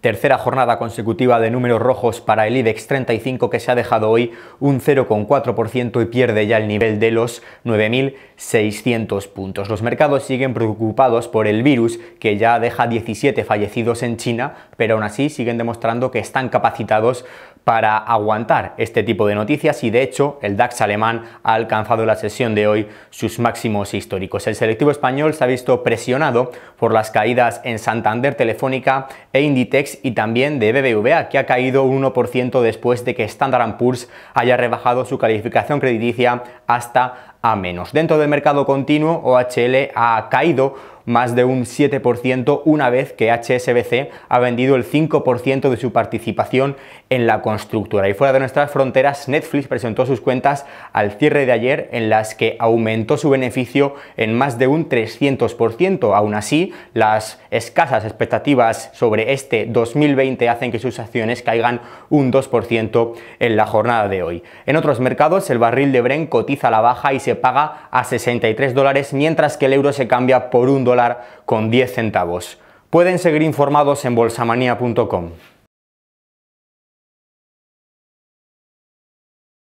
Tercera jornada consecutiva de números rojos para el IBEX 35 que se ha dejado hoy un 0,4% y pierde ya el nivel de los 9.600 puntos. Los mercados siguen preocupados por el virus que ya deja 17 fallecidos en China, pero aún así siguen demostrando que están capacitados para aguantar este tipo de noticias y de hecho el DAX alemán ha alcanzado en la sesión de hoy sus máximos históricos. El selectivo español se ha visto presionado por las caídas en Santander, Telefónica e Inditex y también de BBVA que ha caído un 1% después de que Standard Poor's haya rebajado su calificación crediticia hasta a menos. Dentro del mercado continuo, OHL ha caído más de un 7% una vez que HSBC ha vendido el 5% de su participación en la constructora. Y fuera de nuestras fronteras, Netflix presentó sus cuentas al cierre de ayer en las que aumentó su beneficio en más de un 300%. Aún así, las escasas expectativas sobre este 2020 hacen que sus acciones caigan un 2% en la jornada de hoy. En otros mercados, el barril de Bren cotiza a la baja y se paga a 63 dólares, mientras que el euro se cambia por un dólar con 10 centavos. Pueden seguir informados en bolsamanía.com.